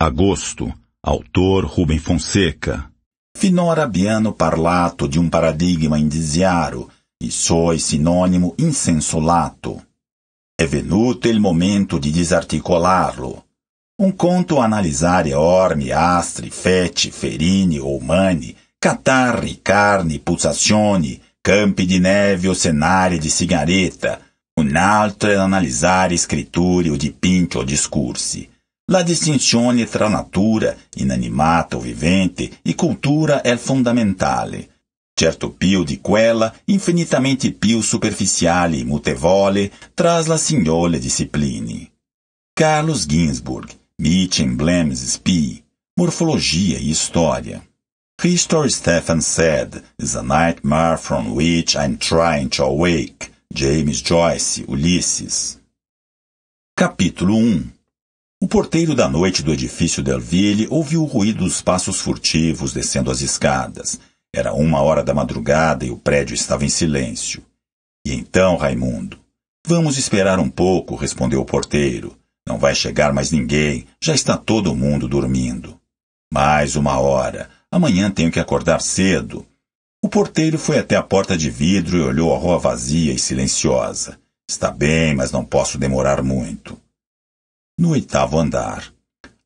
Agosto. Autor Rubem Fonseca. Finora biano parlato de um paradigma indiziaro e sois sinônimo insensulato. É venuto il momento desarticolá-lo. Um conto a analisare orme, astre, fete, ferine ou mani, catarre, carne, pulsazione, campi de neve ou cenário de cigareta, um altro analisare escritura ou de pinte ou discurso. La distinzione tra natura, inanimata o vivente, e cultura è fondamentale. Certo di quella, infinitamente più superficiale e mutevole, traz la signole discipline. Carlos Ginsburg, Mitch and P. Spee, Morfologia e História. History Stephen said is a nightmare from which I'm trying to awake. James Joyce, Ulysses. Capítulo 1 o porteiro da noite do edifício Delville ouviu o ruído dos passos furtivos descendo as escadas. Era uma hora da madrugada e o prédio estava em silêncio. E então, Raimundo? Vamos esperar um pouco, respondeu o porteiro. Não vai chegar mais ninguém, já está todo mundo dormindo. Mais uma hora. Amanhã tenho que acordar cedo. O porteiro foi até a porta de vidro e olhou a rua vazia e silenciosa. Está bem, mas não posso demorar muito no oitavo andar.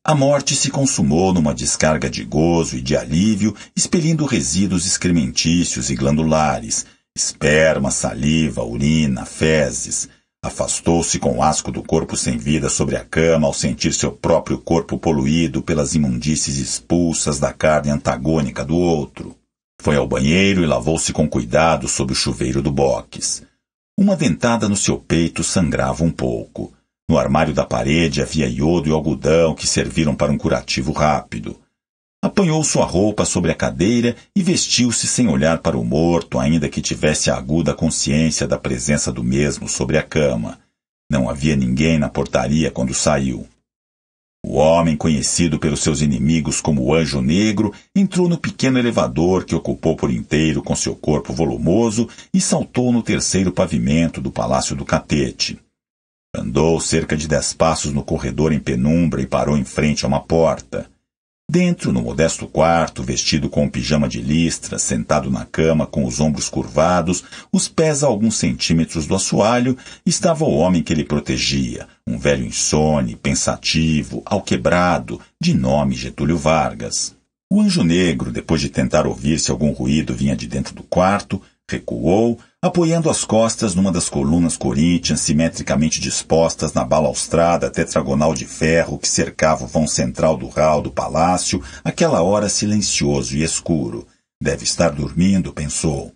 A morte se consumou numa descarga de gozo e de alívio, expelindo resíduos excrementícios e glandulares, esperma, saliva, urina, fezes. Afastou-se com o asco do corpo sem vida sobre a cama ao sentir seu próprio corpo poluído pelas imundícies expulsas da carne antagônica do outro. Foi ao banheiro e lavou-se com cuidado sob o chuveiro do box. Uma dentada no seu peito sangrava um pouco. No armário da parede havia iodo e algodão que serviram para um curativo rápido. Apanhou sua roupa sobre a cadeira e vestiu-se sem olhar para o morto, ainda que tivesse a aguda consciência da presença do mesmo sobre a cama. Não havia ninguém na portaria quando saiu. O homem, conhecido pelos seus inimigos como o Anjo Negro, entrou no pequeno elevador que ocupou por inteiro com seu corpo volumoso e saltou no terceiro pavimento do Palácio do Catete. Andou cerca de dez passos no corredor em penumbra e parou em frente a uma porta. Dentro, no modesto quarto, vestido com um pijama de listra, sentado na cama, com os ombros curvados, os pés a alguns centímetros do assoalho, estava o homem que ele protegia, um velho insone, pensativo, alquebrado, de nome Getúlio Vargas. O anjo negro, depois de tentar ouvir se algum ruído vinha de dentro do quarto, recuou, apoiando as costas numa das colunas coríntias simetricamente dispostas na balaustrada tetragonal de ferro que cercava o vão central do ral do palácio, aquela hora silencioso e escuro. Deve estar dormindo, pensou.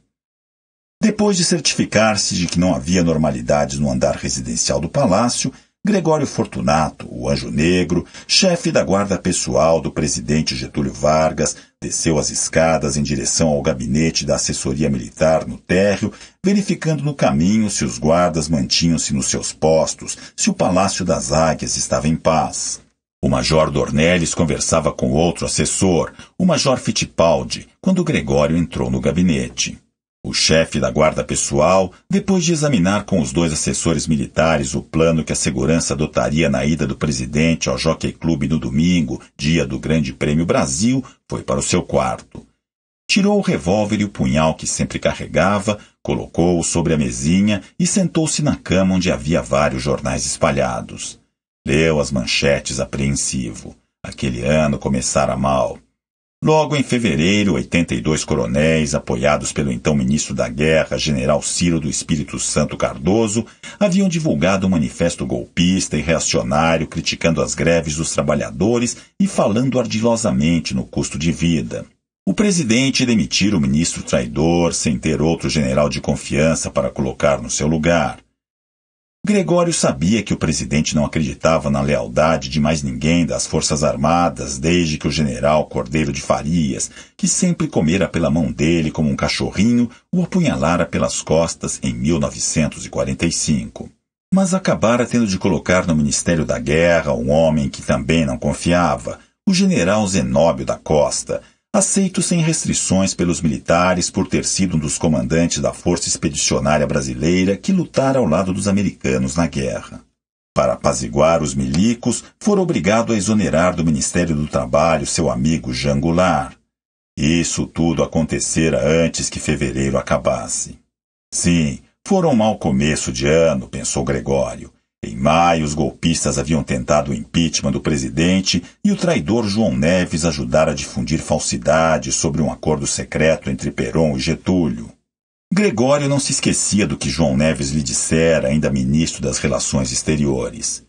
Depois de certificar-se de que não havia normalidades no andar residencial do palácio, Gregório Fortunato, o Anjo Negro, chefe da guarda pessoal do presidente Getúlio Vargas, desceu as escadas em direção ao gabinete da assessoria militar no térreo, verificando no caminho se os guardas mantinham-se nos seus postos, se o Palácio das Águias estava em paz. O Major Dornelles conversava com outro assessor, o Major Fittipaldi, quando Gregório entrou no gabinete. O chefe da guarda pessoal, depois de examinar com os dois assessores militares o plano que a segurança adotaria na ida do presidente ao Jockey Club no domingo, dia do Grande Prêmio Brasil, foi para o seu quarto. Tirou o revólver e o punhal que sempre carregava, colocou-o sobre a mesinha e sentou-se na cama onde havia vários jornais espalhados. Leu as manchetes apreensivo. Aquele ano começara mal. Logo em fevereiro, 82 coronéis, apoiados pelo então ministro da Guerra, general Ciro do Espírito Santo Cardoso, haviam divulgado um manifesto golpista e reacionário criticando as greves dos trabalhadores e falando ardilosamente no custo de vida. O presidente demitira o ministro traidor sem ter outro general de confiança para colocar no seu lugar. Gregório sabia que o presidente não acreditava na lealdade de mais ninguém das Forças Armadas desde que o general Cordeiro de Farias, que sempre comera pela mão dele como um cachorrinho, o apunhalara pelas costas em 1945. Mas acabara tendo de colocar no Ministério da Guerra um homem que também não confiava, o general Zenóbio da Costa, aceito sem restrições pelos militares por ter sido um dos comandantes da Força Expedicionária Brasileira que lutara ao lado dos americanos na guerra. Para apaziguar os milicos, fora obrigado a exonerar do Ministério do Trabalho seu amigo Jean Goulart. Isso tudo acontecera antes que fevereiro acabasse. Sim, fora um mau começo de ano, pensou Gregório, em maio, os golpistas haviam tentado o impeachment do presidente e o traidor João Neves ajudara a difundir falsidades sobre um acordo secreto entre Perón e Getúlio. Gregório não se esquecia do que João Neves lhe dissera, ainda ministro das Relações Exteriores.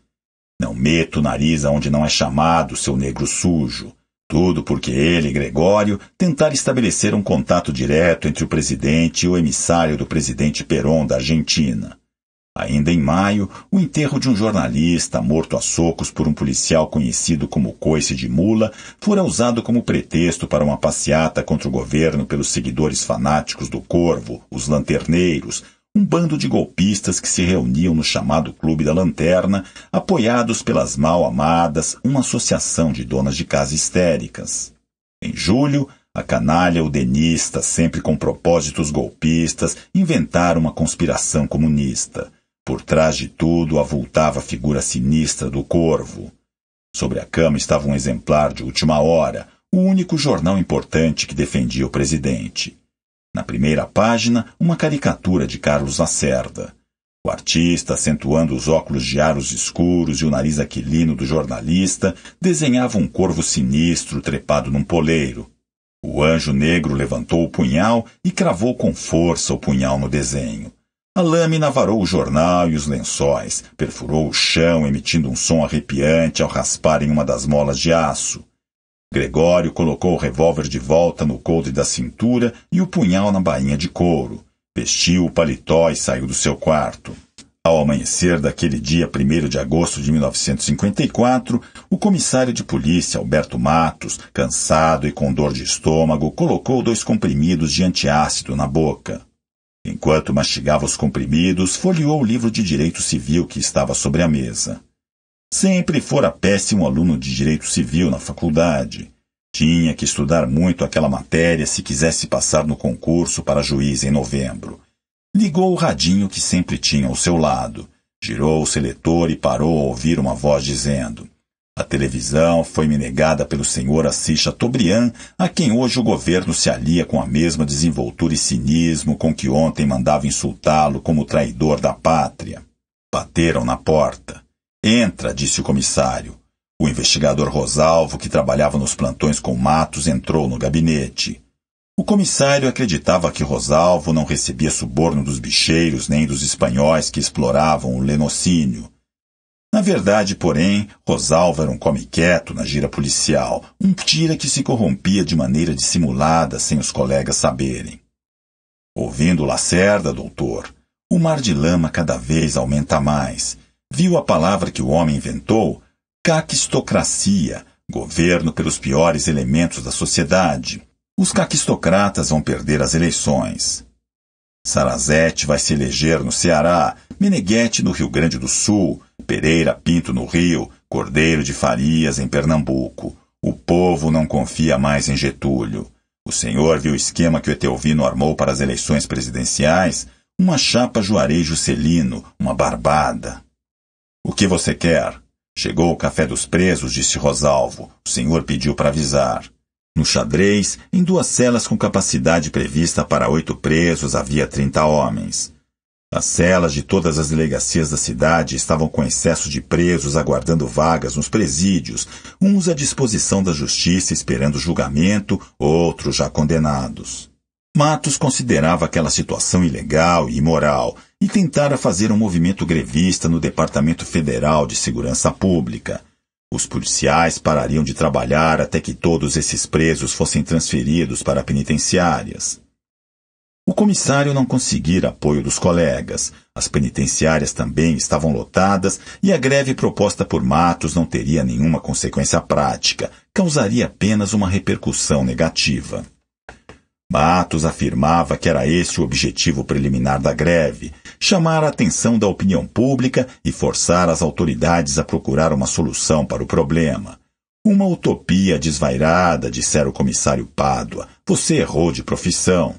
Não meto o nariz aonde não é chamado, seu negro sujo. Tudo porque ele, Gregório, tentara estabelecer um contato direto entre o presidente e o emissário do presidente Perón da Argentina. Ainda em maio, o enterro de um jornalista morto a socos por um policial conhecido como Coice de Mula fora usado como pretexto para uma passeata contra o governo pelos seguidores fanáticos do Corvo, os Lanterneiros, um bando de golpistas que se reuniam no chamado Clube da Lanterna, apoiados pelas mal amadas, uma associação de donas de casa histéricas. Em julho, a canalha udenista, sempre com propósitos golpistas, inventaram uma conspiração comunista. Por trás de tudo avultava a figura sinistra do corvo. Sobre a cama estava um exemplar de última hora, o único jornal importante que defendia o presidente. Na primeira página, uma caricatura de Carlos Lacerda. O artista, acentuando os óculos de aros escuros e o nariz aquilino do jornalista, desenhava um corvo sinistro trepado num poleiro. O anjo negro levantou o punhal e cravou com força o punhal no desenho. A lâmina varou o jornal e os lençóis, perfurou o chão, emitindo um som arrepiante ao raspar em uma das molas de aço. Gregório colocou o revólver de volta no coldre da cintura e o punhal na bainha de couro. Vestiu o paletó e saiu do seu quarto. Ao amanhecer daquele dia 1 de agosto de 1954, o comissário de polícia, Alberto Matos, cansado e com dor de estômago, colocou dois comprimidos de antiácido na boca. Enquanto mastigava os comprimidos, folheou o livro de Direito Civil que estava sobre a mesa. Sempre fora péssimo aluno de Direito Civil na faculdade. Tinha que estudar muito aquela matéria se quisesse passar no concurso para juiz em novembro. Ligou o radinho que sempre tinha ao seu lado. Girou o seletor e parou a ouvir uma voz dizendo: a televisão foi-me negada pelo senhor Assis Chateaubriand, a quem hoje o governo se alia com a mesma desenvoltura e cinismo com que ontem mandava insultá-lo como traidor da pátria. Bateram na porta. Entra, disse o comissário. O investigador Rosalvo, que trabalhava nos plantões com Matos, entrou no gabinete. O comissário acreditava que Rosalvo não recebia suborno dos bicheiros nem dos espanhóis que exploravam o lenocínio. Na verdade, porém, Rosalva era um come quieto na gira policial, um tira que se corrompia de maneira dissimulada sem os colegas saberem. Ouvindo Lacerda, doutor, o mar de lama cada vez aumenta mais. Viu a palavra que o homem inventou? Caquistocracia, governo pelos piores elementos da sociedade. Os caquistocratas vão perder as eleições. Sarazete vai se eleger no Ceará, Meneghetti no Rio Grande do Sul, Pereira Pinto no Rio, Cordeiro de Farias em Pernambuco. O povo não confia mais em Getúlio. O senhor viu o esquema que o Etelvino armou para as eleições presidenciais? Uma chapa Juarez-Juscelino, uma barbada. O que você quer? Chegou o café dos presos, disse Rosalvo. O senhor pediu para avisar. No xadrez, em duas celas com capacidade prevista para oito presos, havia trinta homens. As celas de todas as delegacias da cidade estavam com excesso de presos aguardando vagas nos presídios, uns à disposição da justiça esperando julgamento, outros já condenados. Matos considerava aquela situação ilegal e imoral e tentara fazer um movimento grevista no Departamento Federal de Segurança Pública. Os policiais parariam de trabalhar até que todos esses presos fossem transferidos para penitenciárias. O comissário não conseguira apoio dos colegas. As penitenciárias também estavam lotadas e a greve proposta por Matos não teria nenhuma consequência prática, causaria apenas uma repercussão negativa. Matos afirmava que era esse o objetivo preliminar da greve, chamar a atenção da opinião pública e forçar as autoridades a procurar uma solução para o problema. Uma utopia desvairada, dissera o comissário Pádua. Você errou de profissão.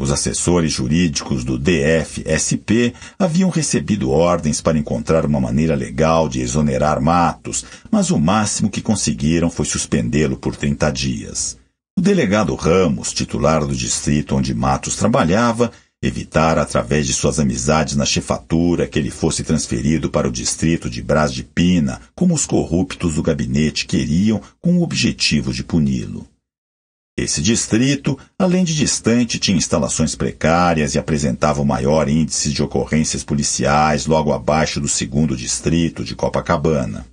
Os assessores jurídicos do DFSP haviam recebido ordens para encontrar uma maneira legal de exonerar Matos, mas o máximo que conseguiram foi suspendê-lo por 30 dias. O delegado Ramos, titular do distrito onde Matos trabalhava, evitara através de suas amizades na chefatura que ele fosse transferido para o distrito de Brás de Pina, como os corruptos do gabinete queriam com o objetivo de puni-lo. Esse distrito, além de distante, tinha instalações precárias e apresentava o maior índice de ocorrências policiais logo abaixo do segundo distrito de Copacabana.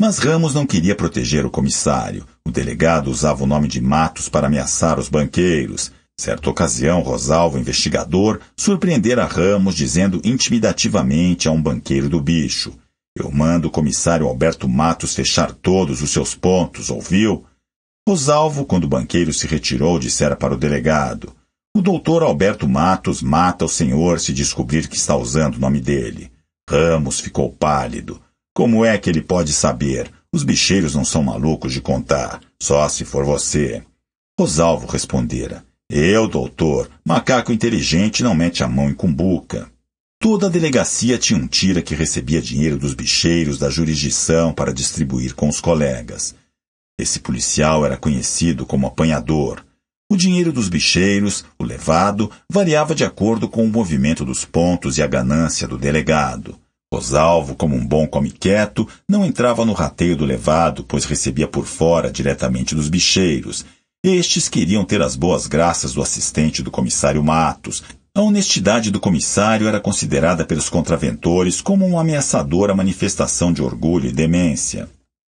Mas Ramos não queria proteger o comissário. O delegado usava o nome de Matos para ameaçar os banqueiros, Certa ocasião, Rosalvo, investigador, surpreendera Ramos dizendo intimidativamente a um banqueiro do bicho: Eu mando o comissário Alberto Matos fechar todos os seus pontos, ouviu? Rosalvo, quando o banqueiro se retirou, dissera para o delegado: O doutor Alberto Matos mata o senhor se descobrir que está usando o nome dele. Ramos ficou pálido. Como é que ele pode saber? Os bicheiros não são malucos de contar, só se for você. Rosalvo respondera: eu, doutor, macaco inteligente não mete a mão em cumbuca. Toda a delegacia tinha um tira que recebia dinheiro dos bicheiros da jurisdição para distribuir com os colegas. Esse policial era conhecido como apanhador. O dinheiro dos bicheiros, o levado, variava de acordo com o movimento dos pontos e a ganância do delegado. Rosalvo, como um bom come quieto, não entrava no rateio do levado, pois recebia por fora diretamente dos bicheiros, estes queriam ter as boas graças do assistente do comissário Matos. A honestidade do comissário era considerada pelos contraventores como uma ameaçadora manifestação de orgulho e demência.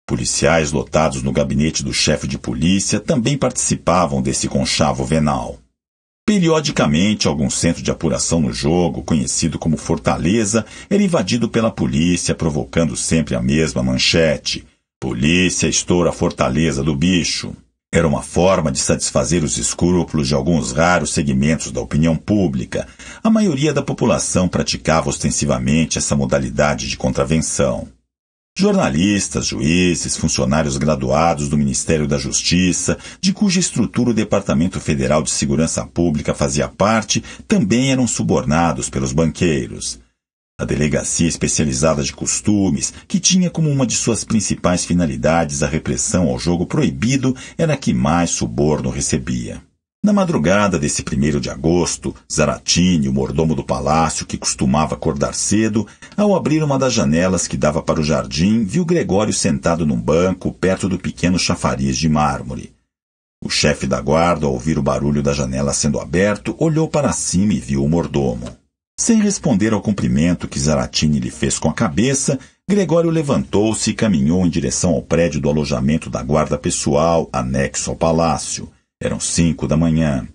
Policiais lotados no gabinete do chefe de polícia também participavam desse conchavo venal. Periodicamente, algum centro de apuração no jogo, conhecido como Fortaleza, era invadido pela polícia, provocando sempre a mesma manchete: Polícia estoura a Fortaleza do Bicho. Era uma forma de satisfazer os escrúpulos de alguns raros segmentos da opinião pública. A maioria da população praticava ostensivamente essa modalidade de contravenção. Jornalistas, juízes, funcionários graduados do Ministério da Justiça, de cuja estrutura o Departamento Federal de Segurança Pública fazia parte, também eram subornados pelos banqueiros. A Delegacia Especializada de Costumes, que tinha como uma de suas principais finalidades a repressão ao jogo proibido, era a que mais suborno recebia. Na madrugada desse primeiro de agosto, Zaratini, o mordomo do palácio, que costumava acordar cedo, ao abrir uma das janelas que dava para o jardim, viu Gregório sentado num banco perto do pequeno chafariz de mármore. O chefe da guarda, ao ouvir o barulho da janela sendo aberto, olhou para cima e viu o mordomo. Sem responder ao cumprimento que Zaratini lhe fez com a cabeça, Gregório levantou-se e caminhou em direção ao prédio do alojamento da guarda pessoal, anexo ao palácio. Eram cinco da manhã.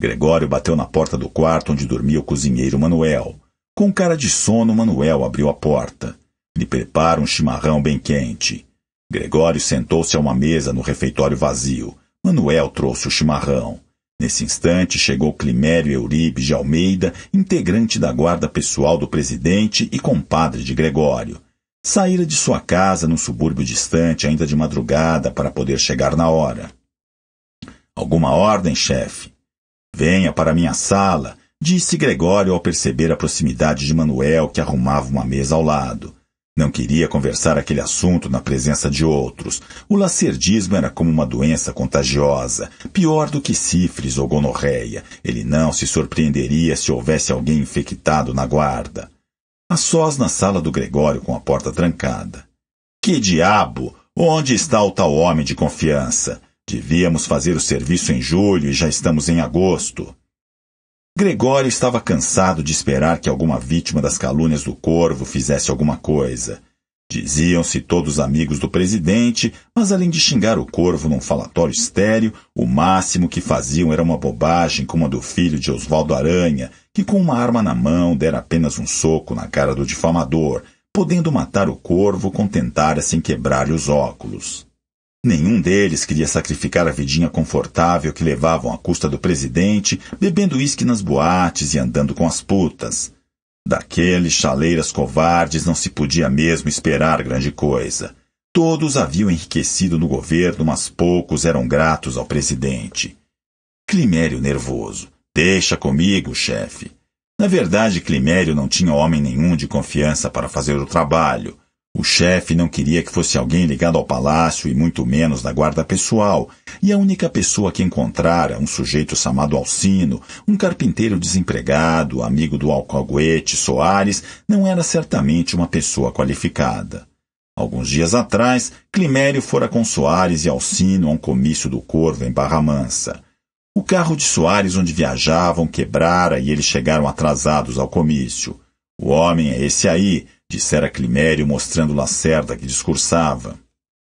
Gregório bateu na porta do quarto onde dormia o cozinheiro Manuel. Com cara de sono, Manuel abriu a porta. Lhe prepara um chimarrão bem quente. Gregório sentou-se a uma mesa no refeitório vazio. Manuel trouxe o chimarrão. Nesse instante chegou Climério Euribe de Almeida, integrante da guarda pessoal do presidente e compadre de Gregório. Saíra de sua casa num subúrbio distante ainda de madrugada para poder chegar na hora. Alguma ordem, chefe? Venha para minha sala, disse Gregório ao perceber a proximidade de Manuel, que arrumava uma mesa ao lado. Não queria conversar aquele assunto na presença de outros. O lacerdismo era como uma doença contagiosa, pior do que sífilis ou gonorreia. Ele não se surpreenderia se houvesse alguém infectado na guarda. A sós na sala do Gregório com a porta trancada. Que diabo! Onde está o tal homem de confiança? Devíamos fazer o serviço em julho e já estamos em agosto. Gregório estava cansado de esperar que alguma vítima das calúnias do corvo fizesse alguma coisa. Diziam-se todos amigos do presidente, mas além de xingar o corvo num falatório estéreo, o máximo que faziam era uma bobagem como a do filho de Oswaldo Aranha, que com uma arma na mão dera apenas um soco na cara do difamador, podendo matar o corvo com tentar sem quebrar-lhe os óculos. Nenhum deles queria sacrificar a vidinha confortável que levavam à custa do presidente, bebendo uísque nas boates e andando com as putas. Daqueles chaleiras covardes não se podia mesmo esperar grande coisa. Todos haviam enriquecido no governo, mas poucos eram gratos ao presidente. Climério nervoso. Deixa comigo, chefe. Na verdade, Climério não tinha homem nenhum de confiança para fazer o trabalho. O chefe não queria que fosse alguém ligado ao palácio e muito menos da guarda pessoal, e a única pessoa que encontrara, um sujeito chamado Alcino, um carpinteiro desempregado, amigo do Alcaguete Soares, não era certamente uma pessoa qualificada. Alguns dias atrás, Climério fora com Soares e Alcino a um comício do Corvo em Barra Mansa. O carro de Soares onde viajavam quebrara e eles chegaram atrasados ao comício. O homem é esse aí, dissera Climério mostrando Lacerda que discursava.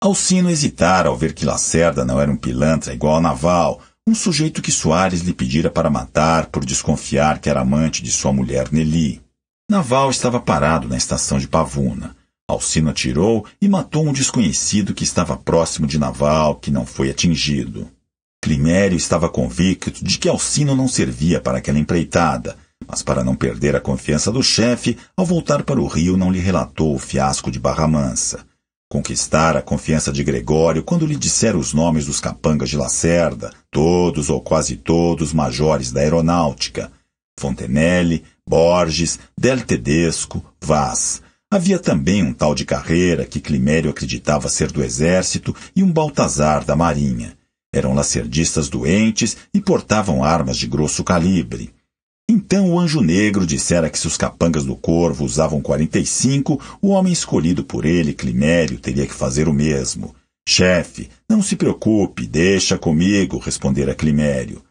Alcino hesitara ao ver que Lacerda não era um pilantra igual a Naval, um sujeito que Soares lhe pedira para matar por desconfiar que era amante de sua mulher Nelly. Naval estava parado na estação de Pavuna. Alcino atirou e matou um desconhecido que estava próximo de Naval, que não foi atingido. Climério estava convicto de que Alcino não servia para aquela empreitada, mas para não perder a confiança do chefe, ao voltar para o Rio não lhe relatou o fiasco de Barra Mansa. Conquistar a confiança de Gregório quando lhe disseram os nomes dos capangas de Lacerda, todos ou quase todos majores da aeronáutica. Fontenelle, Borges, Del Tedesco, Vaz. Havia também um tal de Carreira, que Climério acreditava ser do Exército, e um Baltazar da Marinha. Eram lacerdistas doentes e portavam armas de grosso calibre. Então o anjo negro dissera que se os capangas do corvo usavam 45, o homem escolhido por ele, Climério, teria que fazer o mesmo. Chefe, não se preocupe, deixa comigo, respondera Climério.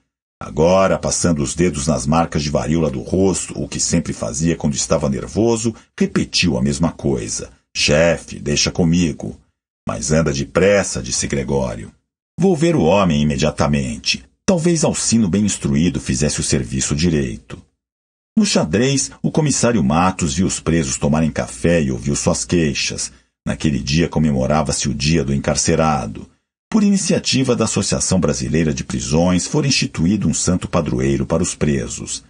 Agora, passando os dedos nas marcas de varíola do rosto, o que sempre fazia quando estava nervoso, repetiu a mesma coisa. Chefe, deixa comigo. Mas anda depressa, disse Gregório. Vou ver o homem imediatamente. Talvez Alcino bem instruído fizesse o serviço direito. No xadrez, o comissário Matos viu os presos tomarem café e ouviu suas queixas. Naquele dia comemorava-se o Dia do Encarcerado. Por iniciativa da Associação Brasileira de Prisões, fora instituído um santo padroeiro para os presos.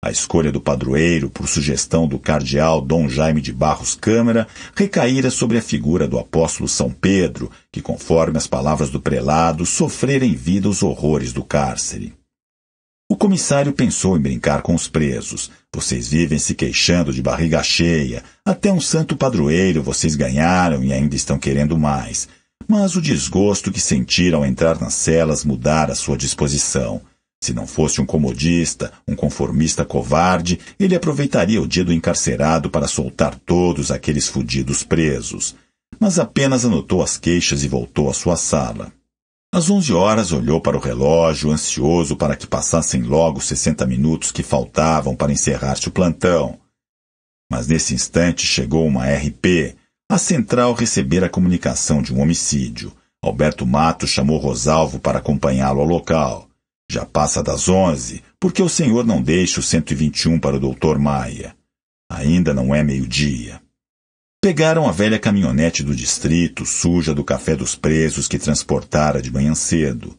A escolha do padroeiro, por sugestão do cardeal Dom Jaime de Barros Câmara, recaíra sobre a figura do apóstolo São Pedro, que, conforme as palavras do prelado, sofrera em vida os horrores do cárcere. O comissário pensou em brincar com os presos. Vocês vivem se queixando de barriga cheia. Até um santo padroeiro vocês ganharam e ainda estão querendo mais. Mas o desgosto que sentiram ao entrar nas celas mudara sua disposição. Se não fosse um comodista, um conformista covarde, ele aproveitaria o dia do encarcerado para soltar todos aqueles fudidos presos. Mas apenas anotou as queixas e voltou à sua sala. Às onze horas olhou para o relógio, ansioso para que passassem logo os sessenta minutos que faltavam para encerrar-se o plantão. Mas nesse instante chegou uma RP. A central recebera a comunicação de um homicídio. Alberto Matos chamou Rosalvo para acompanhá-lo ao local. Já passa das onze, porque o senhor não deixa o 121 para o doutor Maia. Ainda não é meio-dia. Pegaram a velha caminhonete do distrito, suja do café dos presos que transportara de manhã cedo.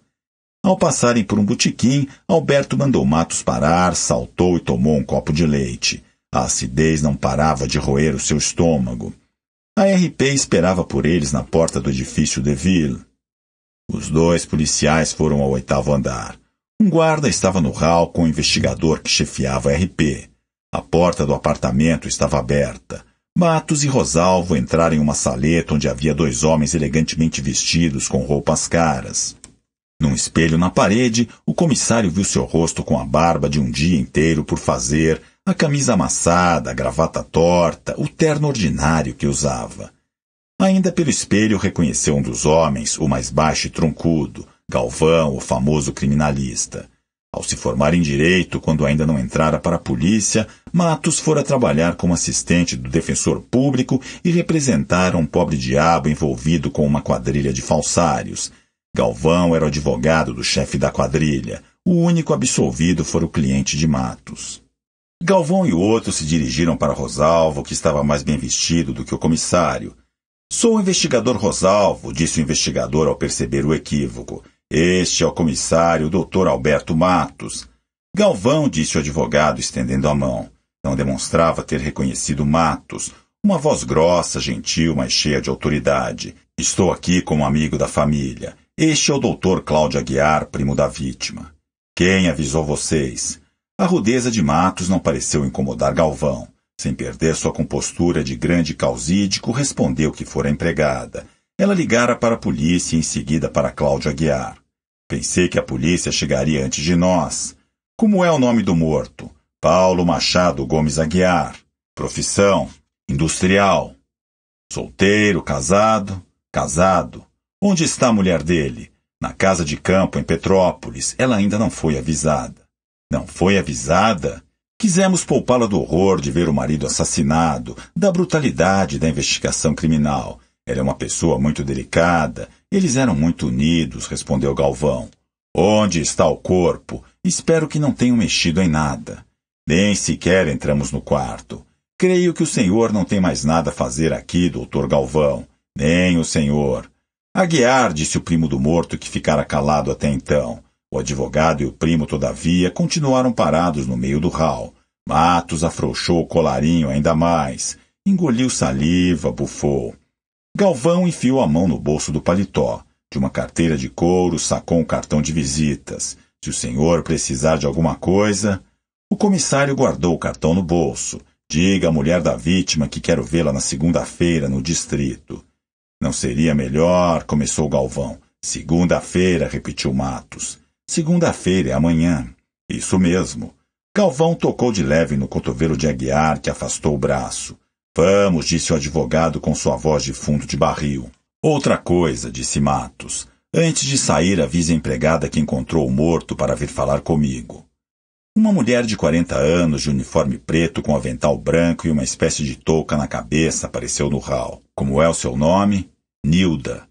Ao passarem por um botequim, Alberto mandou Matos parar, saltou e tomou um copo de leite. A acidez não parava de roer o seu estômago. A RP esperava por eles na porta do edifício Deville. Os dois policiais foram ao oitavo andar. Um guarda estava no hall com o investigador que chefiava a RP. A porta do apartamento estava aberta. Matos e Rosalvo entraram em uma saleta onde havia dois homens elegantemente vestidos com roupas caras. Num espelho na parede, o comissário viu seu rosto com a barba de um dia inteiro por fazer, a camisa amassada, a gravata torta, o terno ordinário que usava. Ainda pelo espelho reconheceu um dos homens, o mais baixo e troncudo, Galvão, o famoso criminalista. Ao se formar em direito, quando ainda não entrara para a polícia, Matos fora trabalhar como assistente do defensor público e representara um pobre diabo envolvido com uma quadrilha de falsários. Galvão era o advogado do chefe da quadrilha. O único absolvido fora o cliente de Matos. Galvão e outros outro se dirigiram para Rosalvo, que estava mais bem vestido do que o comissário. Sou o investigador Rosalvo, disse o investigador ao perceber o equívoco. Este é o comissário, Dr. Alberto Matos. Galvão, disse o advogado, estendendo a mão. Não demonstrava ter reconhecido Matos, uma voz grossa, gentil, mas cheia de autoridade. Estou aqui como amigo da família. Este é o doutor Cláudio Aguiar, primo da vítima. Quem avisou vocês? A rudeza de Matos não pareceu incomodar Galvão. Sem perder sua compostura de grande causídico, respondeu que fora empregada. Ela ligara para a polícia e em seguida para Cláudio Aguiar. Pensei que a polícia chegaria antes de nós. Como é o nome do morto? Paulo Machado Gomes Aguiar. Profissão: industrial. Solteiro, casado? Casado. Onde está a mulher dele? Na casa de campo em Petrópolis. Ela ainda não foi avisada. Não foi avisada? Quisemos poupá-la do horror de ver o marido assassinado, da brutalidade da investigação criminal. Ela é uma pessoa muito delicada, eles eram muito unidos, respondeu Galvão. Onde está o corpo? Espero que não tenham mexido em nada. Nem sequer entramos no quarto. Creio que o senhor não tem mais nada a fazer aqui, doutor Galvão. Nem o senhor. Aguiar, disse o primo do morto que ficara calado até então. O advogado e o primo, todavia, continuaram parados no meio do hall. Matos afrouxou o colarinho ainda mais, engoliu saliva, bufou. Galvão enfiou a mão no bolso do paletó. De uma carteira de couro, sacou um cartão de visitas. Se o senhor precisar de alguma coisa. O comissário guardou o cartão no bolso. Diga à mulher da vítima que quero vê-la na segunda-feira no distrito. Não seria melhor, começou Galvão. Segunda-feira, repetiu Matos. Segunda-feira é amanhã. Isso mesmo. Galvão tocou de leve no cotovelo de Aguiar, que afastou o braço. Vamos, disse o advogado com sua voz de fundo de barril. Outra coisa, disse Matos. Antes de sair, avise a empregada que encontrou o morto para vir falar comigo. Uma mulher de 40 anos, de uniforme preto, com avental branco e uma espécie de touca na cabeça, apareceu no hall. Como é o seu nome? Nilda.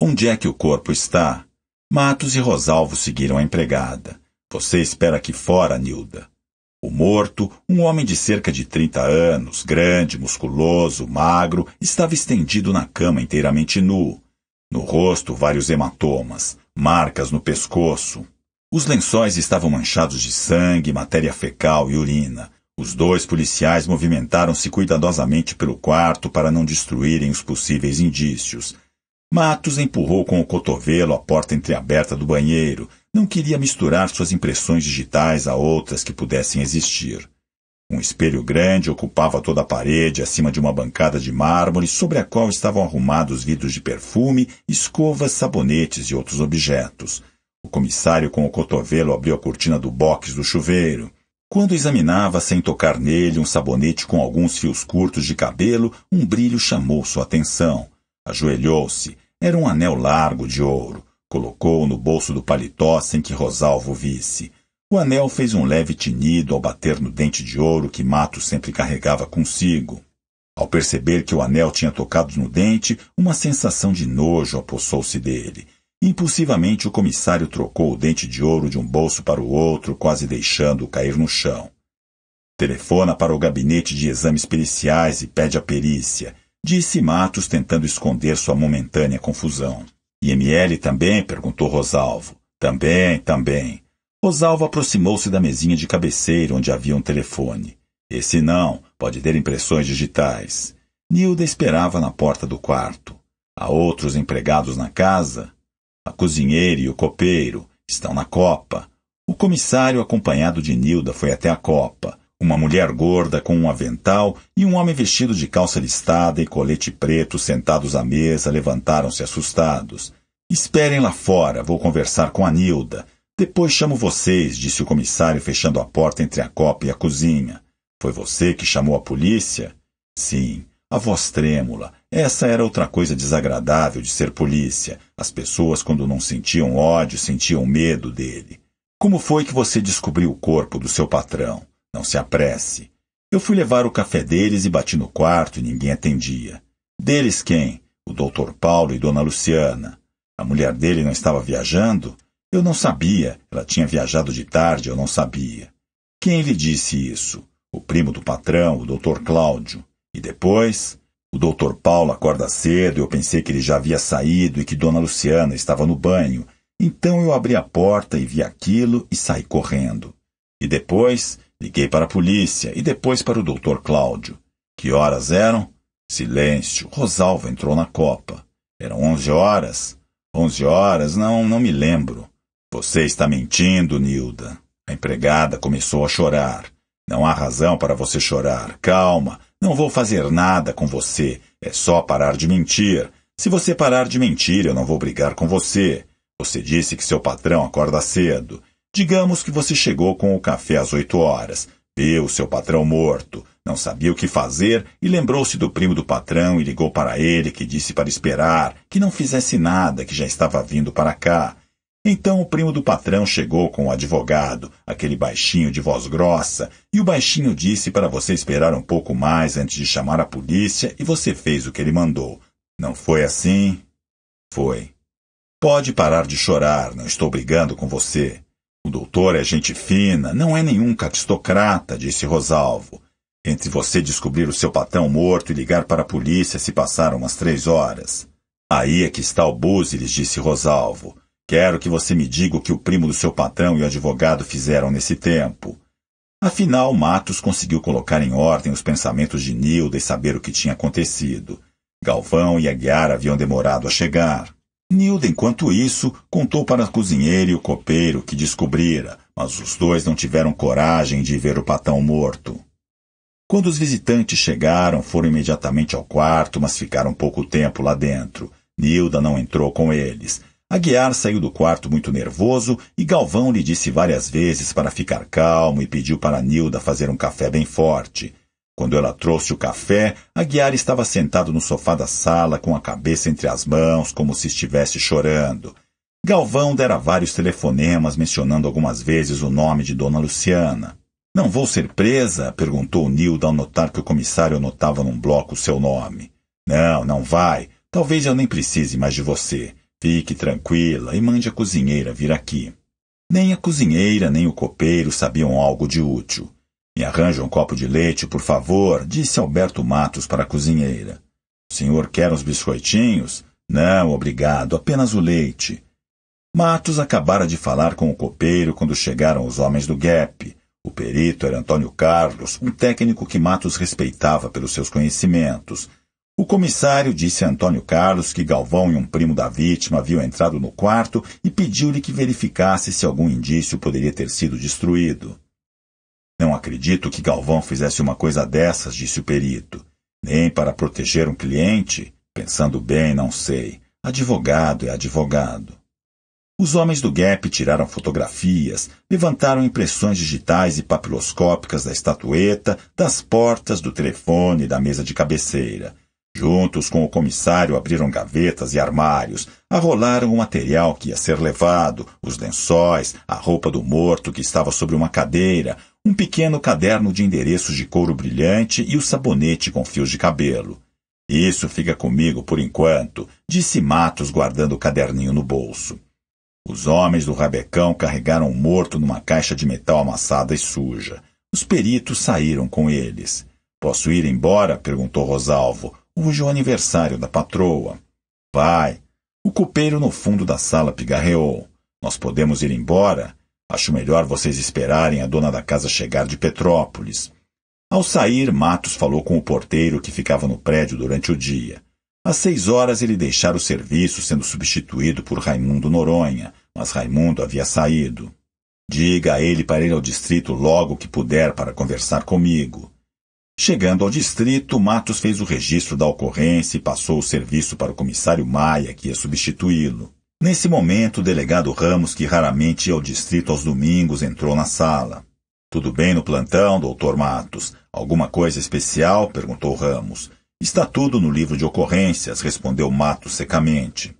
Onde é que o corpo está? Matos e Rosalvo seguiram a empregada. Você espera aqui fora, Nilda. O morto, um homem de cerca de 30 anos, grande, musculoso, magro, estava estendido na cama inteiramente nu. No rosto, vários hematomas, marcas no pescoço. Os lençóis estavam manchados de sangue, matéria fecal e urina. Os dois policiais movimentaram-se cuidadosamente pelo quarto para não destruírem os possíveis indícios. Matos empurrou com o cotovelo a porta entreaberta do banheiro, não queria misturar suas impressões digitais a outras que pudessem existir. Um espelho grande ocupava toda a parede, acima de uma bancada de mármore, sobre a qual estavam arrumados vidros de perfume, escovas, sabonetes e outros objetos. O comissário, com o cotovelo, abriu a cortina do box do chuveiro. Quando examinava sem tocar nele um sabonete com alguns fios curtos de cabelo, um brilho chamou sua atenção. Ajoelhou-se. Era um anel largo de ouro. Colocou-o no bolso do paletó sem que Rosalvo visse. O anel fez um leve tinido ao bater no dente de ouro que Matos sempre carregava consigo. Ao perceber que o anel tinha tocado no dente, uma sensação de nojo apossou-se dele. Impulsivamente o comissário trocou o dente de ouro de um bolso para o outro, quase deixando-o cair no chão. Telefona para o gabinete de exames periciais e pede a perícia, disse Matos tentando esconder sua momentânea confusão. IML também? perguntou Rosalvo. Também, também. Rosalvo aproximou-se da mesinha de cabeceira onde havia um telefone. Esse não, pode ter impressões digitais. Nilda esperava na porta do quarto. Há outros empregados na casa? A cozinheira e o copeiro estão na copa. O comissário, acompanhado de Nilda, foi até a copa. Uma mulher gorda com um avental e um homem vestido de calça listada e colete preto sentados à mesa levantaram-se assustados. Esperem lá fora, vou conversar com a Nilda. Depois chamo vocês, disse o comissário, fechando a porta entre a copa e a cozinha. Foi você que chamou a polícia? Sim, a voz trêmula. Essa era outra coisa desagradável de ser polícia. As pessoas, quando não sentiam ódio, sentiam medo dele. Como foi que você descobriu o corpo do seu patrão? Não se apresse. Eu fui levar o café deles e bati no quarto e ninguém atendia. Deles quem? O doutor Paulo e Dona Luciana. A mulher dele não estava viajando? Eu não sabia. Ela tinha viajado de tarde, eu não sabia. Quem lhe disse isso? O primo do patrão, o doutor Cláudio. E depois? O doutor Paulo acorda cedo, eu pensei que ele já havia saído e que Dona Luciana estava no banho. Então eu abri a porta e vi aquilo e saí correndo. E depois Liguei para a polícia e depois para o doutor Cláudio. Que horas eram? Silêncio. Rosalva entrou na copa. Eram onze horas? Onze horas? Não, não me lembro. Você está mentindo, Nilda. A empregada começou a chorar. Não há razão para você chorar. Calma. Não vou fazer nada com você. É só parar de mentir. Se você parar de mentir, eu não vou brigar com você. Você disse que seu patrão acorda cedo. Digamos que você chegou com o café às 8 horas, viu seu patrão morto, não sabia o que fazer e lembrou-se do primo do patrão e ligou para ele, que disse para esperar, que não fizesse nada, que já estava vindo para cá. Então o primo do patrão chegou com o advogado, aquele baixinho de voz grossa, e o baixinho disse para você esperar um pouco mais antes de chamar a polícia e você fez o que ele mandou. Não foi assim? Foi. Pode parar de chorar, não estou brigando com você. O doutor é gente fina, não é nenhum catistocrata, disse Rosalvo. Entre você descobrir o seu patrão morto e ligar para a polícia se passaram umas três horas. Aí é que está o Búziles, disse Rosalvo. Quero que você me diga o que o primo do seu patrão e o advogado fizeram nesse tempo. Afinal, Matos conseguiu colocar em ordem os pensamentos de Nilda e saber o que tinha acontecido. Galvão e Aguiar haviam demorado a chegar. Nilda, enquanto isso, contou para a cozinheira e o copeiro que descobrira, mas os dois não tiveram coragem de ver o patão morto. Quando os visitantes chegaram, foram imediatamente ao quarto, mas ficaram pouco tempo lá dentro. Nilda não entrou com eles. Aguiar saiu do quarto muito nervoso e Galvão lhe disse várias vezes para ficar calmo e pediu para Nilda fazer um café bem forte. Quando ela trouxe o café, Aguiar estava sentado no sofá da sala, com a cabeça entre as mãos, como se estivesse chorando. Galvão dera vários telefonemas mencionando algumas vezes o nome de Dona Luciana. Não vou ser presa? perguntou Nilda ao notar que o comissário anotava num bloco o seu nome. Não, não vai. Talvez eu nem precise mais de você. Fique tranquila e mande a cozinheira vir aqui. Nem a cozinheira nem o copeiro sabiam algo de útil. Me arranja um copo de leite, por favor, disse Alberto Matos para a cozinheira. O senhor quer uns biscoitinhos? Não, obrigado, apenas o leite. Matos acabara de falar com o copeiro quando chegaram os homens do Gap. O perito era Antônio Carlos, um técnico que Matos respeitava pelos seus conhecimentos. O comissário disse a Antônio Carlos que Galvão e um primo da vítima haviam entrado no quarto e pediu-lhe que verificasse se algum indício poderia ter sido destruído. Não acredito que Galvão fizesse uma coisa dessas, disse o perito. Nem para proteger um cliente? Pensando bem, não sei. Advogado é advogado. Os homens do Gap tiraram fotografias, levantaram impressões digitais e papiloscópicas da estatueta, das portas, do telefone e da mesa de cabeceira. Juntos com o comissário abriram gavetas e armários, arrolaram o material que ia ser levado, os lençóis, a roupa do morto que estava sobre uma cadeira, um pequeno caderno de endereços de couro brilhante e o sabonete com fios de cabelo. Isso fica comigo por enquanto, disse Matos, guardando o caderninho no bolso. Os homens do rabecão carregaram o morto numa caixa de metal amassada e suja. Os peritos saíram com eles. Posso ir embora? perguntou Rosalvo. Hoje é o aniversário da patroa. Vai. O copeiro no fundo da sala pigarreou. Nós podemos ir embora? Acho melhor vocês esperarem a dona da casa chegar de Petrópolis. Ao sair, Matos falou com o porteiro que ficava no prédio durante o dia. Às seis horas ele deixara o serviço, sendo substituído por Raimundo Noronha, mas Raimundo havia saído. Diga a ele para ir ao distrito logo que puder para conversar comigo. Chegando ao distrito, Matos fez o registro da ocorrência e passou o serviço para o comissário Maia, que ia substituí-lo. Nesse momento, o delegado Ramos, que raramente ia ao distrito aos domingos, entrou na sala. Tudo bem no plantão, doutor Matos? Alguma coisa especial? perguntou Ramos. Está tudo no livro de ocorrências, respondeu Matos secamente.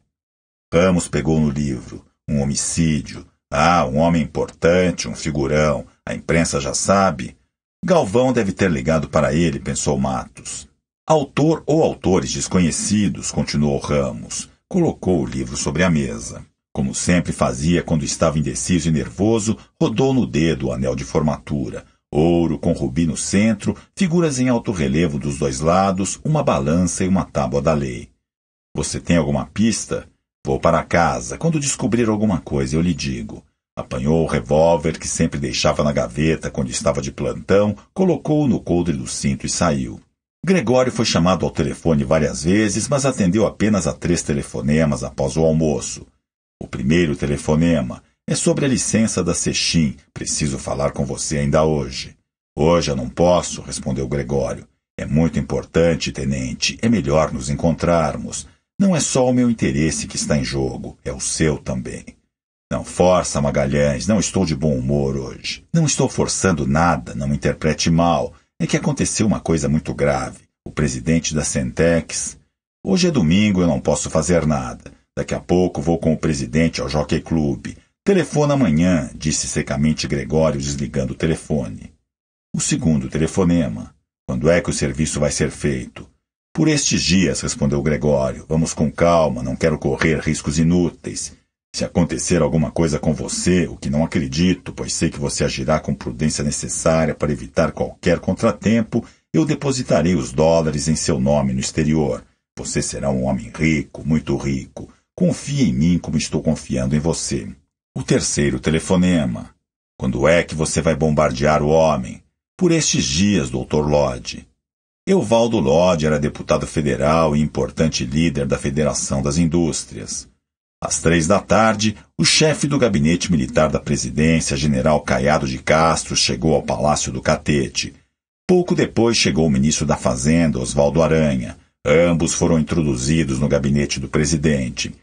Ramos pegou no livro. Um homicídio. Ah, um homem importante, um figurão. A imprensa já sabe. Galvão deve ter ligado para ele, pensou Matos. Autor ou autores desconhecidos, continuou Ramos. Colocou o livro sobre a mesa. Como sempre fazia quando estava indeciso e nervoso, rodou no dedo o anel de formatura. Ouro com rubi no centro, figuras em alto relevo dos dois lados, uma balança e uma tábua da lei. Você tem alguma pista? Vou para casa. Quando descobrir alguma coisa, eu lhe digo. Apanhou o revólver que sempre deixava na gaveta quando estava de plantão, colocou-o no coldre do cinto e saiu. Gregório foi chamado ao telefone várias vezes, mas atendeu apenas a três telefonemas após o almoço. O primeiro telefonema é sobre a licença da Sexim. Preciso falar com você ainda hoje. Hoje eu não posso, respondeu Gregório. É muito importante, tenente. É melhor nos encontrarmos. Não é só o meu interesse que está em jogo, é o seu também. Não força, Magalhães. Não estou de bom humor hoje. Não estou forçando nada, não interprete mal é que aconteceu uma coisa muito grave. O presidente da Sentex. Hoje é domingo, eu não posso fazer nada. Daqui a pouco vou com o presidente ao Jockey Club. Telefona amanhã, disse secamente Gregório, desligando o telefone. O segundo telefonema. Quando é que o serviço vai ser feito? Por estes dias, respondeu Gregório. Vamos com calma, não quero correr riscos inúteis. Se acontecer alguma coisa com você, o que não acredito, pois sei que você agirá com prudência necessária para evitar qualquer contratempo, eu depositarei os dólares em seu nome no exterior. Você será um homem rico, muito rico. Confie em mim como estou confiando em você. O terceiro telefonema. Quando é que você vai bombardear o homem? Por estes dias, Dr. Lodge. Euvaldo Lodge era deputado federal e importante líder da Federação das Indústrias. Às três da tarde, o chefe do gabinete militar da presidência, general Caiado de Castro, chegou ao Palácio do Catete. Pouco depois chegou o ministro da Fazenda, Oswaldo Aranha. Ambos foram introduzidos no gabinete do presidente.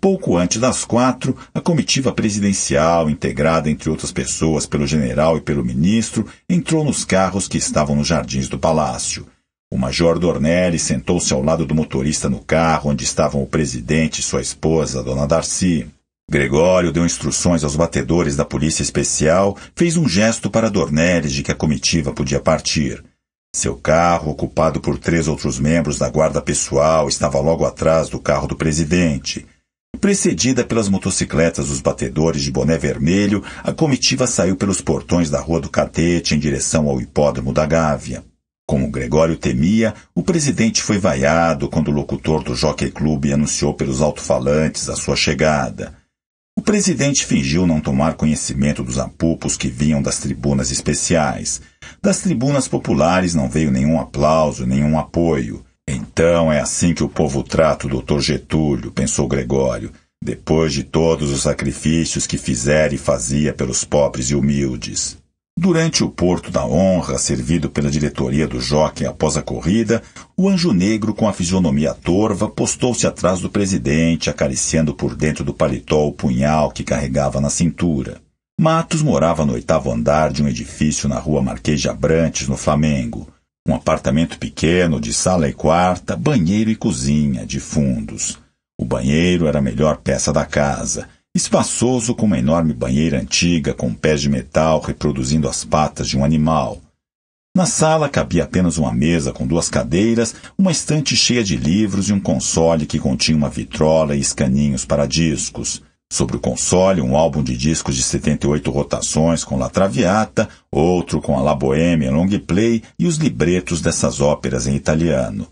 Pouco antes das quatro, a comitiva presidencial, integrada entre outras pessoas pelo general e pelo ministro, entrou nos carros que estavam nos jardins do palácio. O major Dornelles sentou-se ao lado do motorista no carro onde estavam o presidente e sua esposa, dona Darcy. Gregório deu instruções aos batedores da polícia especial, fez um gesto para Dornelles de que a comitiva podia partir. Seu carro, ocupado por três outros membros da guarda pessoal, estava logo atrás do carro do presidente. Precedida pelas motocicletas dos batedores de boné vermelho, a comitiva saiu pelos portões da Rua do Catete em direção ao hipódromo da Gávea. Como Gregório temia, o presidente foi vaiado quando o locutor do Jockey Club anunciou pelos alto-falantes a sua chegada. O presidente fingiu não tomar conhecimento dos apupos que vinham das tribunas especiais. Das tribunas populares não veio nenhum aplauso, nenhum apoio. Então é assim que o povo trata o doutor Getúlio, pensou Gregório, depois de todos os sacrifícios que fizera e fazia pelos pobres e humildes. Durante o Porto da Honra, servido pela diretoria do Jockey após a corrida, o anjo negro com a fisionomia torva postou-se atrás do presidente, acariciando por dentro do paletó o punhal que carregava na cintura. Matos morava no oitavo andar de um edifício na rua Marquês de Abrantes, no Flamengo. Um apartamento pequeno, de sala e quarta, banheiro e cozinha, de fundos. O banheiro era a melhor peça da casa espaçoso com uma enorme banheira antiga com pés de metal reproduzindo as patas de um animal. Na sala cabia apenas uma mesa com duas cadeiras, uma estante cheia de livros e um console que continha uma vitrola e escaninhos para discos. Sobre o console, um álbum de discos de 78 rotações com La Traviata, outro com a La Boheme long play e os libretos dessas óperas em italiano.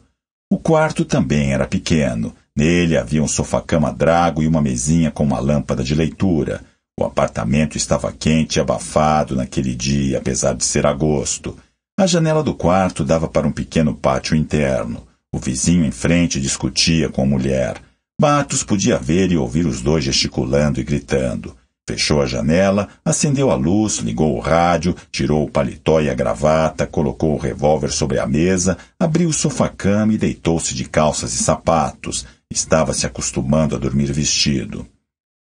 O quarto também era pequeno. Nele havia um sofá-cama drago e uma mesinha com uma lâmpada de leitura. O apartamento estava quente e abafado naquele dia, apesar de ser agosto. A janela do quarto dava para um pequeno pátio interno. O vizinho em frente discutia com a mulher. Batos podia ver e ouvir os dois gesticulando e gritando. Fechou a janela, acendeu a luz, ligou o rádio, tirou o paletó e a gravata, colocou o revólver sobre a mesa, abriu o sofá-cama e deitou-se de calças e sapatos. Estava se acostumando a dormir vestido.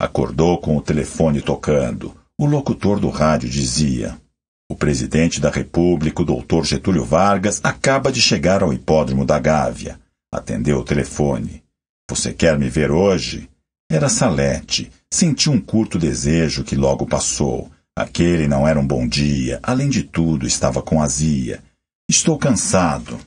Acordou com o telefone tocando. O locutor do rádio dizia: O presidente da República, o doutor Getúlio Vargas, acaba de chegar ao hipódromo da Gávea. Atendeu o telefone. Você quer me ver hoje? Era Salete. Sentiu um curto desejo que logo passou. Aquele não era um bom dia. Além de tudo, estava com azia. Estou cansado.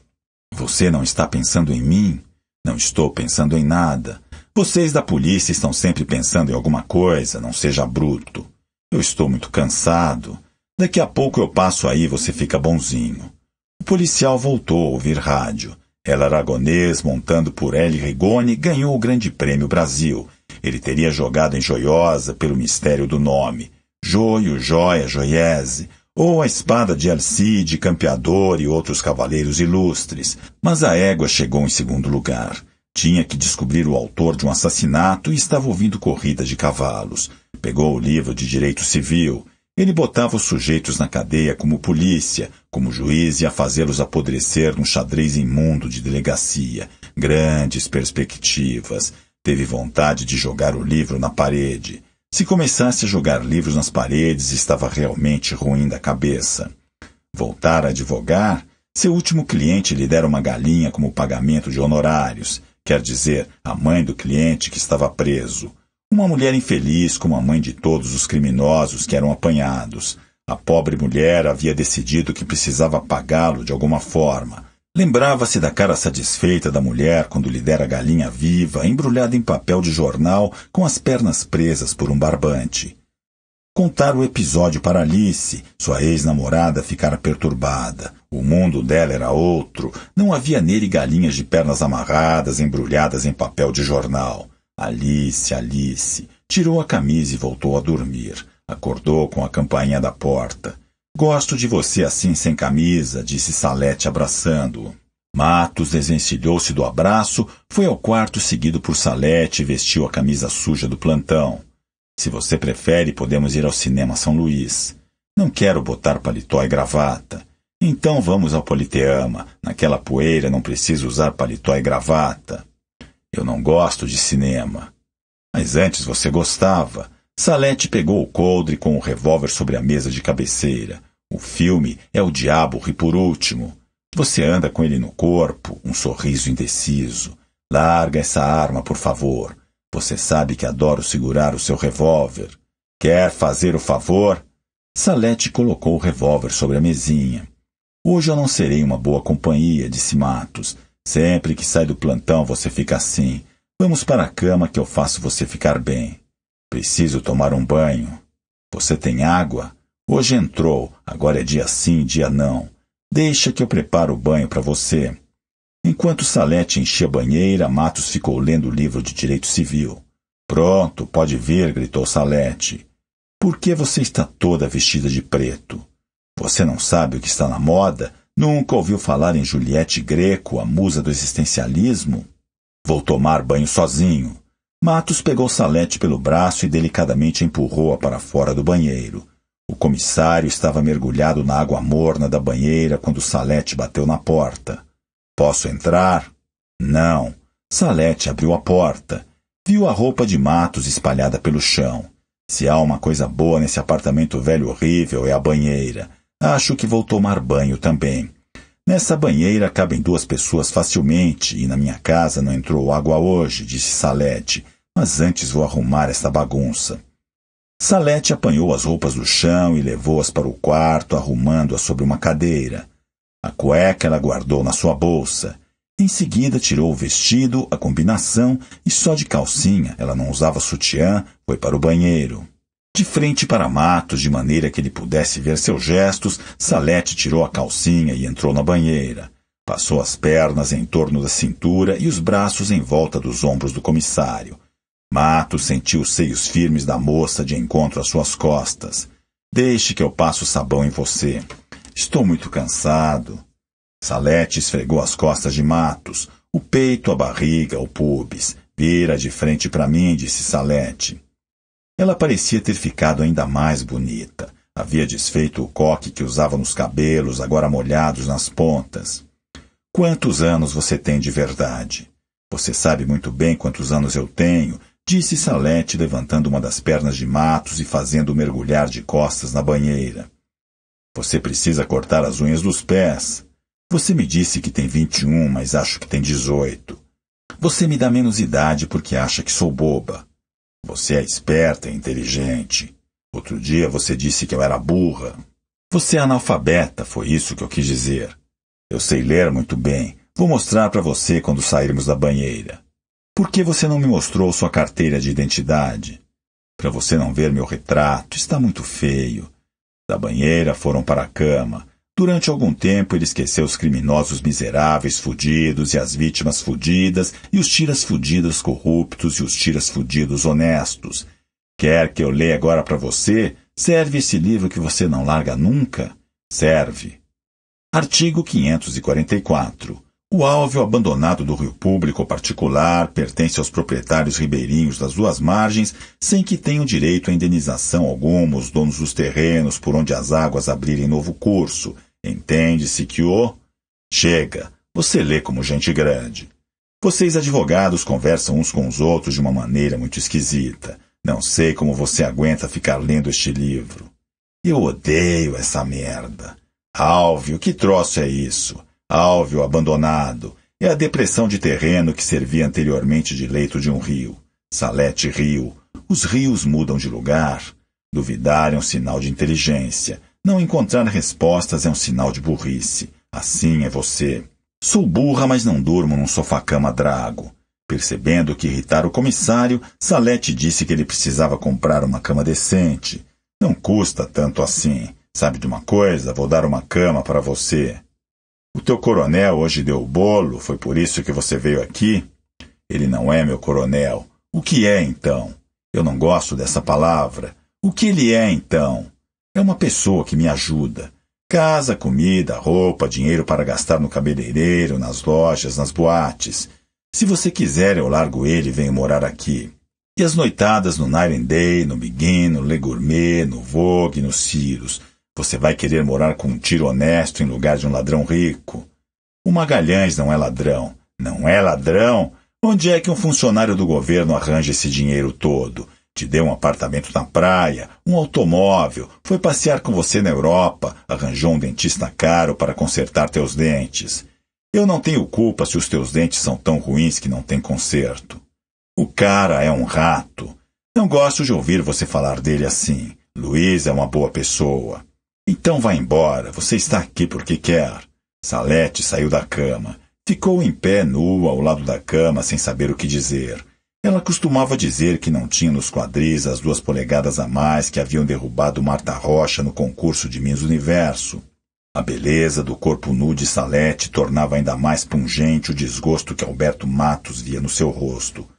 Você não está pensando em mim? Não estou pensando em nada. Vocês da polícia estão sempre pensando em alguma coisa, não seja bruto. Eu estou muito cansado. Daqui a pouco eu passo aí e você fica bonzinho. O policial voltou a ouvir rádio. Ela Aragonês, montando por L. Rigoni, ganhou o Grande Prêmio Brasil. Ele teria jogado em Joiosa pelo mistério do nome. Joio, joia, joiese ou a espada de Alcide, campeador e outros cavaleiros ilustres, mas a égua chegou em segundo lugar. Tinha que descobrir o autor de um assassinato e estava ouvindo corrida de cavalos. Pegou o livro de direito civil. Ele botava os sujeitos na cadeia como polícia, como juiz e a fazê-los apodrecer num xadrez imundo de delegacia. Grandes perspectivas. Teve vontade de jogar o livro na parede. Se começasse a jogar livros nas paredes, estava realmente ruim da cabeça. Voltar a advogar, seu último cliente lhe dera uma galinha como pagamento de honorários, quer dizer, a mãe do cliente que estava preso. Uma mulher infeliz como a mãe de todos os criminosos que eram apanhados. A pobre mulher havia decidido que precisava pagá-lo de alguma forma. Lembrava-se da cara satisfeita da mulher quando lhe dera a galinha viva, embrulhada em papel de jornal, com as pernas presas por um barbante. Contar o episódio para Alice, sua ex-namorada ficara perturbada. O mundo dela era outro, não havia nele galinhas de pernas amarradas, embrulhadas em papel de jornal. Alice, Alice, tirou a camisa e voltou a dormir. Acordou com a campainha da porta. Gosto de você assim sem camisa, disse Salete abraçando-o. Matos desencilhou-se do abraço, foi ao quarto seguido por Salete e vestiu a camisa suja do plantão. Se você prefere, podemos ir ao cinema São Luís. Não quero botar paletó e gravata. Então vamos ao Politeama. Naquela poeira não preciso usar paletó e gravata. Eu não gosto de cinema. Mas antes você gostava. Salete pegou o coldre com o revólver sobre a mesa de cabeceira. O filme é o diabo ri por último. Você anda com ele no corpo, um sorriso indeciso. Larga essa arma, por favor. Você sabe que adoro segurar o seu revólver. Quer fazer o favor? Salete colocou o revólver sobre a mesinha. Hoje eu não serei uma boa companhia, disse Matos. Sempre que sai do plantão você fica assim. Vamos para a cama que eu faço você ficar bem. Preciso tomar um banho. Você tem água? Hoje entrou, agora é dia sim, dia não. Deixa que eu preparo o banho para você. Enquanto Salete enchia a banheira, Matos ficou lendo o livro de Direito Civil. Pronto, pode vir, gritou Salete. Por que você está toda vestida de preto? Você não sabe o que está na moda? Nunca ouviu falar em Juliette Greco, a musa do existencialismo? Vou tomar banho sozinho. Matos pegou Salete pelo braço e delicadamente empurrou-a para fora do banheiro. O comissário estava mergulhado na água morna da banheira quando Salete bateu na porta. Posso entrar? Não. Salete abriu a porta. Viu a roupa de Matos espalhada pelo chão. Se há uma coisa boa nesse apartamento velho horrível é a banheira. Acho que vou tomar banho também. Nessa banheira cabem duas pessoas facilmente e na minha casa não entrou água hoje, disse Salete mas antes vou arrumar esta bagunça. Salete apanhou as roupas do chão e levou-as para o quarto, arrumando-as sobre uma cadeira. A cueca ela guardou na sua bolsa. Em seguida, tirou o vestido, a combinação, e só de calcinha, ela não usava sutiã, foi para o banheiro. De frente para Matos, de maneira que ele pudesse ver seus gestos, Salete tirou a calcinha e entrou na banheira. Passou as pernas em torno da cintura e os braços em volta dos ombros do comissário. Mato sentiu os seios firmes da moça de encontro às suas costas. Deixe que eu passe o sabão em você. Estou muito cansado. Salete esfregou as costas de Matos, o peito, a barriga, o pubis. Vira de frente para mim, disse Salete. Ela parecia ter ficado ainda mais bonita. Havia desfeito o coque que usava nos cabelos, agora molhados nas pontas. Quantos anos você tem de verdade? Você sabe muito bem quantos anos eu tenho, Disse Salete, levantando uma das pernas de Matos e fazendo-o mergulhar de costas na banheira. Você precisa cortar as unhas dos pés. Você me disse que tem 21, mas acho que tem 18. Você me dá menos idade porque acha que sou boba. Você é esperta e inteligente. Outro dia você disse que eu era burra. Você é analfabeta, foi isso que eu quis dizer. Eu sei ler muito bem. Vou mostrar para você quando sairmos da banheira. Por que você não me mostrou sua carteira de identidade? Para você não ver meu retrato, está muito feio. Da banheira foram para a cama. Durante algum tempo ele esqueceu os criminosos miseráveis fudidos e as vítimas fudidas e os tiras fudidas corruptos e os tiras fudidos honestos. Quer que eu leia agora para você? Serve esse livro que você não larga nunca? Serve. Artigo 544. O álveo abandonado do rio público ou particular pertence aos proprietários ribeirinhos das duas margens, sem que tenham direito a indenização alguma os donos dos terrenos por onde as águas abrirem novo curso. Entende-se que o. Chega, você lê como gente grande. Vocês advogados conversam uns com os outros de uma maneira muito esquisita. Não sei como você aguenta ficar lendo este livro. Eu odeio essa merda. Álvio, que troço é isso? álveo abandonado e a depressão de terreno que servia anteriormente de leito de um rio. Salete riu. Os rios mudam de lugar. Duvidar é um sinal de inteligência. Não encontrar respostas é um sinal de burrice. Assim é você. Sou burra, mas não durmo num sofá-cama drago. Percebendo que irritara o comissário, Salete disse que ele precisava comprar uma cama decente. Não custa tanto assim. Sabe de uma coisa? Vou dar uma cama para você. O teu coronel hoje deu o bolo, foi por isso que você veio aqui? Ele não é meu coronel. O que é então? Eu não gosto dessa palavra. O que ele é então? É uma pessoa que me ajuda. Casa, comida, roupa, dinheiro para gastar no cabeleireiro, nas lojas, nas boates. Se você quiser, eu largo ele e venho morar aqui. E as noitadas no Night Day, no Biguin, no Le Gourmet, no Vogue, no Cirus. Você vai querer morar com um tiro honesto em lugar de um ladrão rico. O Magalhães não é ladrão. Não é ladrão? Onde é que um funcionário do governo arranja esse dinheiro todo? Te deu um apartamento na praia, um automóvel, foi passear com você na Europa, arranjou um dentista caro para consertar teus dentes. Eu não tenho culpa se os teus dentes são tão ruins que não tem conserto. O cara é um rato. Não gosto de ouvir você falar dele assim. Luiz é uma boa pessoa. Então vá embora, você está aqui porque quer. Salete saiu da cama. Ficou em pé nua ao lado da cama, sem saber o que dizer. Ela costumava dizer que não tinha nos quadris as duas polegadas a mais que haviam derrubado Marta Rocha no concurso de Miss Universo. A beleza do corpo nu de Salete tornava ainda mais pungente o desgosto que Alberto Matos via no seu rosto.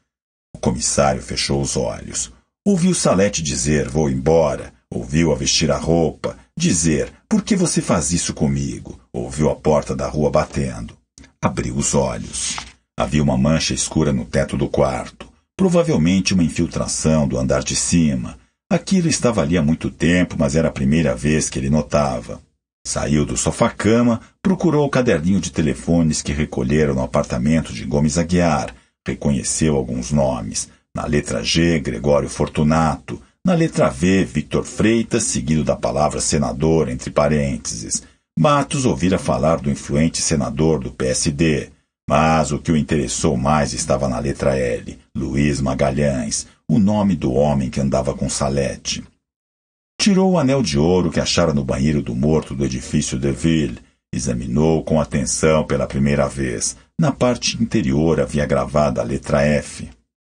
O comissário fechou os olhos. Ouviu Salete dizer: Vou embora. Ouviu-a vestir a roupa dizer: Por que você faz isso comigo? Ouviu a porta da rua batendo. Abriu os olhos. Havia uma mancha escura no teto do quarto, provavelmente uma infiltração do andar de cima. Aquilo estava ali há muito tempo, mas era a primeira vez que ele notava. Saiu do sofá-cama, procurou o caderninho de telefones que recolhera no apartamento de Gomes Aguiar. Reconheceu alguns nomes. Na letra G, Gregório Fortunato. Na letra V, Victor Freitas, seguido da palavra senador, entre parênteses. Matos ouvira falar do influente senador do PSD, mas o que o interessou mais estava na letra L, Luiz Magalhães, o nome do homem que andava com Salete. Tirou o anel de ouro que achara no banheiro do morto do edifício Deville, examinou com atenção pela primeira vez. Na parte interior havia gravada a letra F.